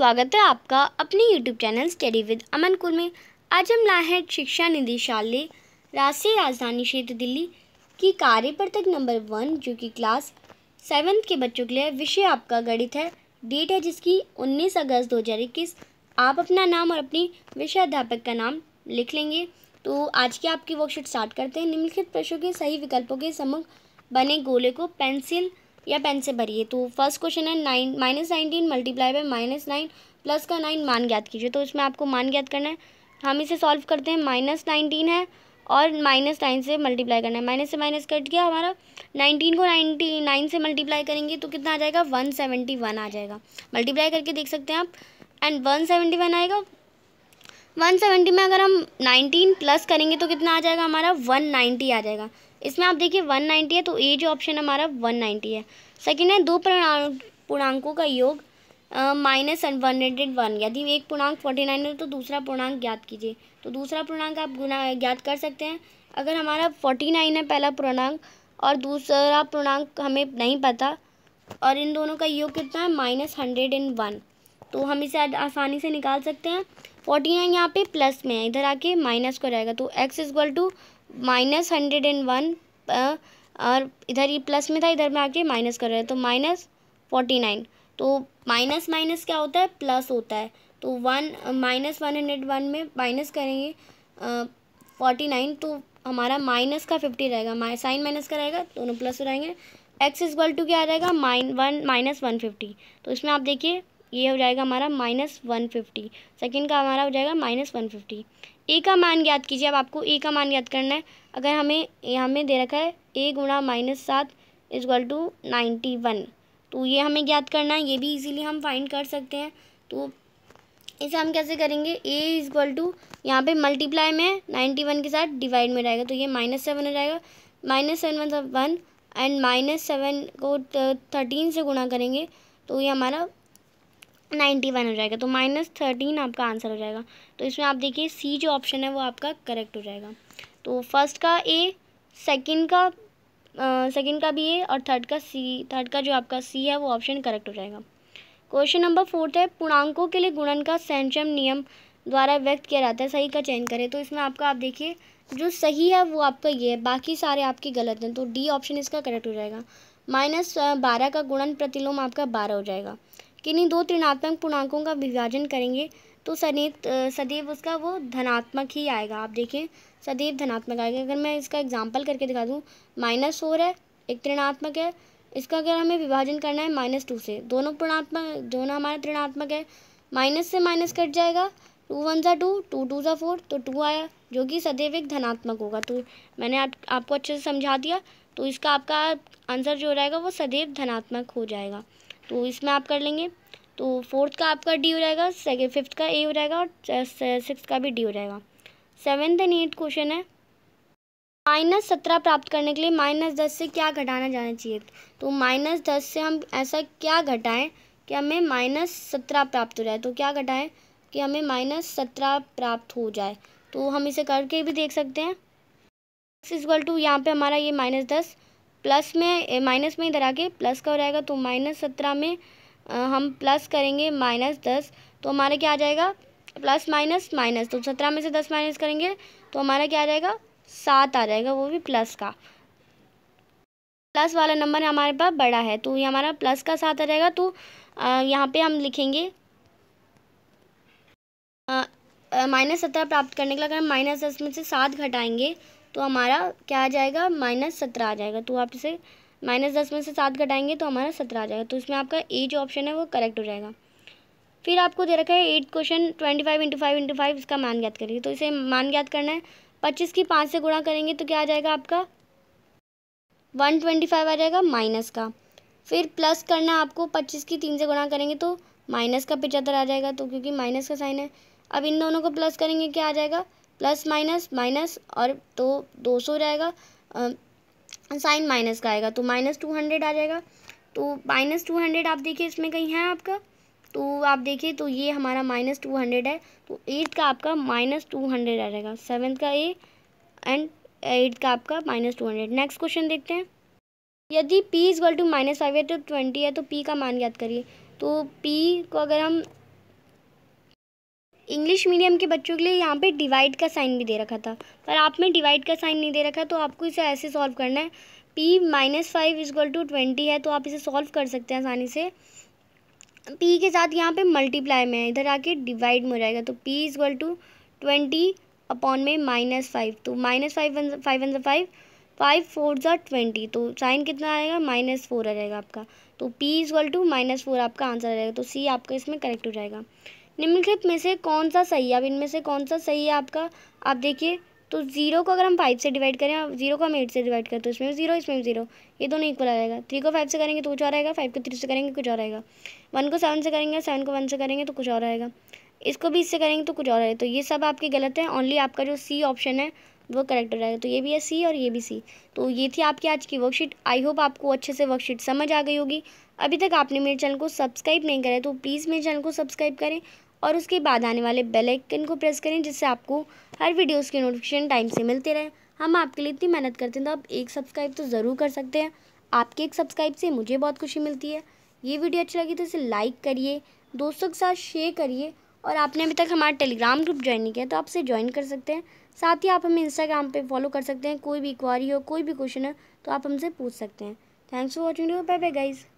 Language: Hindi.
स्वागत है आपका अपने YouTube channel study with Aman कुल में आज हम लाए हैं शिक्षा निदेशालय राष्ट्रीय राजधानी क्षेत्र दिल्ली की पृथक नंबर वन जो कि क्लास सेवन्थ के बच्चों के लिए विषय आपका गणित है डेट है जिसकी 19 अगस्त 2021 आप अपना नाम और अपनी विषय अध्यापक का नाम लिख लेंगे तो आज की आपकी वर्कशीट स्टार्ट करते हैं निम्नलिखित प्रश्नों के सही विकल्पों के समूह बने गोले को पेंसिल या पेन से भरिए तो फर्स्ट क्वेश्चन है nine minus nineteen multiply by minus nine plus का नाइन मान ज्ञात कीजिए तो इसमें आपको मान ज्ञात करना है हम इसे सॉल्व करते हैं माइनस नाइनटीन है और माइनस नाइन से मल्टीप्लाई करना है माइनस से माइनस कट गया हमारा नाइनटीन को नाइनटी नाइन से मल्टीप्लाई करेंगे तो कितना आ जाएगा वन सेवेंटी वन आ जाएगा मल्टीप्लाई करके देख सकते हैं आप एंड वन सेवेंटी वन आएगा वन सेवेंटी में अगर हम नाइनटीन प्लस करेंगे तो कितना आ जाएगा हमारा वन नाइन्टी आ जाएगा इसमें आप देखिए 190 है तो ए जो ऑप्शन हमारा 190 है सेकंड है दो पूर्णांकों का योग माइनस वन हंड्रेड वन यदि एक पूर्णांक फोर्टी नाइन है तो दूसरा पूर्णांक ज्ञात कीजिए तो दूसरा पूर्णांक आप गुना ज्ञात कर सकते हैं अगर हमारा फोर्टी नाइन है पहला पूर्णांक और दूसरा पूर्णांक हमें नहीं पता और इन दोनों का योग कितना है माइनस हंड्रेड एंड वन तो हम इसे आसानी से निकाल सकते हैं फोर्टी नाइन यहाँ पे प्लस में है इधर आके माइनस को रहेगा तो X is two minus hundred and one और इधर ये प्लस में था इधर में आके माइनस कर रहे हैं तो माइनस फोर्टी नाइन तो माइनस माइनस क्या होता है प्लस होता है तो one minus one hundred one में माइनस करेंगे फोर्टी uh, नाइन तो हमारा माइनस का फिफ्टी रहेगा साइन माइनस का रहेगा दोनों प्लस हो रहेंगे एक्स इजक्ल टू क्या रहेगा minus one minus one fifty तो इसमें आप देखिए ये हो जाएगा हमारा माइनस वन फिफ्टी सेकेंड का हमारा हो जाएगा माइनस वन फिफ्टी ए का मान याद कीजिए अब आपको ए का मान याद करना है अगर हमें हमें दे रखा है ए गुणा माइनस सात इजक्ल टू नाइन्टी वन तो ये हमें याद करना है ये भी इजीली हम फाइंड कर सकते हैं तो इसे हम कैसे करेंगे ए इज इक्वल टू यहाँ पर मल्टीप्लाई में नाइन्टी वन के साथ डिवाइड में रहेगा तो ये माइनस सेवन हो जाएगा minus seven one and minus seven को थर्टीन uh, से गुणा करेंगे तो ये हमारा नाइन्टी वन हो जाएगा तो माइनस थर्टीन आपका आंसर हो जाएगा तो इसमें आप देखिए सी जो ऑप्शन है वो आपका करेक्ट हो जाएगा तो फर्स्ट का ए सेकंड का सेकंड का भी ए और थर्ड का सी थर्ड का जो आपका सी है वो ऑप्शन करेक्ट हो जाएगा क्वेश्चन नंबर फोर्थ है पूर्णांकों के लिए गुणन का सेंचम नियम द्वारा व्यक्त किया जाता है सही का चयन करें तो इसमें आपका आप देखिए जो सही है वो आपका ये है बाकी सारे आपके गलत हैं तो डी ऑप्शन इसका करेक्ट हो जाएगा माइनस बारह का गुणन प्रतिलोम आपका बारह हो जाएगा किन्हीं दो ऋणात्मक पूर्णांकों का विभाजन करेंगे तो सदैव सदैव उसका वो धनात्मक ही आएगा आप देखें सदैव धनात्मक आएगा अगर मैं इसका एग्जाम्पल करके दिखा दूँ माइनस फोर है एक ऋणात्मक है इसका अगर हमें विभाजन करना है माइनस टू से दोनों पूर्णात्मक दोनों हमारा ऋणात्मक है माइनस से माइनस कट जाएगा टू वन ज़ा टू टू टू ज़ा फोर तो टू आया जो कि सदैव एक धनात्मक होगा तो मैंने आप, आपको अच्छे से समझा दिया तो इसका आपका आंसर जो रहेगा वो सदैव धनात्मक हो जाएगा तो इसमें आप कर लेंगे तो फोर्थ का आपका डी हो जाएगा सेकेंड फिफ्थ का ए हो जाएगा और सिक्स का भी डी हो जाएगा सेवेंथ एंड एट्थ क्वेश्चन है माइनस सत्रह प्राप्त करने के लिए माइनस दस से क्या घटाना जाना चाहिए तो माइनस दस से हम ऐसा क्या घटाएं कि हमें माइनस सत्रह प्राप्त हो जाए तो क्या घटाएं कि हमें माइनस सत्रह प्राप्त हो जाए तो हम इसे करके भी देख सकते हैं एक्स इक्वल टू यहाँ पर हमारा ये माइनस दस प्लस में माइनस में इधर आके प्लस का हो जाएगा तो माइनस सत्रह में आ, हम प्लस करेंगे माइनस दस तो हमारा क्या आ जाएगा प्लस माइनस माइनस तो सत्रह में से दस माइनस करेंगे तो हमारा क्या आ जाएगा सात आ जाएगा वो भी प्लस का प्लस वाला नंबर हमारे पास बड़ा है तो ये हमारा प्लस का सात आ जाएगा तो यहाँ पे हम लिखेंगे माइनस सत्रह प्राप्त करने के लिए अगर हम माइनस दस में से सात घटाएंगे तो हमारा क्या आ जाएगा माइनस सत्रह आ जाएगा तो आप इसे माइनस दस में से सात घटाएंगे तो हमारा सत्रह आ जाएगा तो इसमें आपका ए जो ऑप्शन है वो करेक्ट हो जाएगा फिर आपको दे रखा है eight question twenty five into five into five इसका मान ज्ञात करिए तो इसे मान ज्ञात करना है पच्चीस की पाँच से गुणा करेंगे तो क्या आ जाएगा आपका वन ट्वेंटी फाइव आ जाएगा माइनस का फिर प्लस करना है आपको पच्चीस की तीन से गुणा करेंगे तो माइनस का पिचहत्तर आ जाएगा तो क्योंकि माइनस का साइन है अब इन दोनों को प्लस करेंगे क्या आ जाएगा प्लस माइनस माइनस और तो दो सौ जाएगा साइन माइनस का आएगा तो माइनस टू हंड्रेड आ जाएगा तो माइनस टू हंड्रेड आप देखिए इसमें कहीं है आपका तो आप देखिए तो ये हमारा माइनस टू हंड्रेड है तो एट्थ का आपका माइनस टू हंड्रेड आ जाएगा सेवन्थ का ए एंड एट का आपका minus two hundred next question देखते हैं यदि P is is equal to minus five है तो ट्वेंटी है तो पी का मान याद करिए तो पी को अगर हम इंग्लिश मीडियम के बच्चों के लिए यहाँ पे डिवाइड का साइन भी दे रखा था पर आप में डिवाइड का साइन नहीं दे रखा तो आपको इसे ऐसे सॉल्व करना है P minus five is equal to twenty है तो आप इसे सॉल्व कर सकते हैं आसानी से पी के साथ यहाँ पे मल्टीप्लाई में है इधर आके डिवाइड में हो जाएगा तो P is equal to twenty upon में माइनस फाइव तो minus five one five one five five four ज़ा ट्वेंटी तो साइन कितना आएगा माइनस फोर आ जाएगा आपका तो P is equal to minus four आपका आंसर आ जाएगा तो सी आपका इसमें करेक्ट हो जाएगा निम्नलिखित में से कौन सा सही है अब इनमें से कौन सा सही है आपका आप देखिए तो ज़ीरो को अगर हम फाइव से डिवाइड करें ज़ीरो को हम एट से डिवाइड करें तो इसमें ज़ीरो इसमें ज़ीरो ये दोनों इक्वल आ जाएगा थ्री को फाइव से करेंगे तो कुछ और आएगा फाइव को थ्री से करेंगे कुछ और आएगा वन को सेवन से करेंगे सेवन को वन से करेंगे तो कुछ और आएगा इसको भी इससे करेंगे तो कुछ और आएगा तो ये सब आपके गलत है ओनली आपका जो सी ऑप्शन है वो करेक्ट हो जाएगा तो ये भी है सी और ये भी सी तो ये थी आपकी आज की वर्कशीट आई होप आपको अच्छे से वर्कशीट समझ आ गई होगी अभी तक आपने मेरे चैनल को सब्सक्राइब नहीं करा तो प्लीज़ मेरे चैनल को सब्सक्राइब करें और उसके बाद आने वाले बेल आइकन को प्रेस करें जिससे आपको हर वीडियोस के नोटिफिकेशन टाइम से मिलते रहे हम आपके लिए इतनी मेहनत करते हैं तो आप एक सब्सक्राइब तो ज़रूर कर सकते हैं आपके एक सब्सक्राइब से मुझे बहुत खुशी मिलती है ये वीडियो अच्छी लगी तो इसे लाइक करिए दोस्तों के साथ शेयर करिए और आपने अभी तक हमारा टेलीग्राम ग्रुप ज्वाइन नहीं किया तो आपसे ज्वाइन कर सकते हैं साथ ही आप हमें इंस्टाग्राम पर फॉलो कर सकते हैं कोई भी क्वारी हो कोई भी क्वेश्चन हो तो आप हमसे पूछ सकते हैं thanks for watching bye bye guys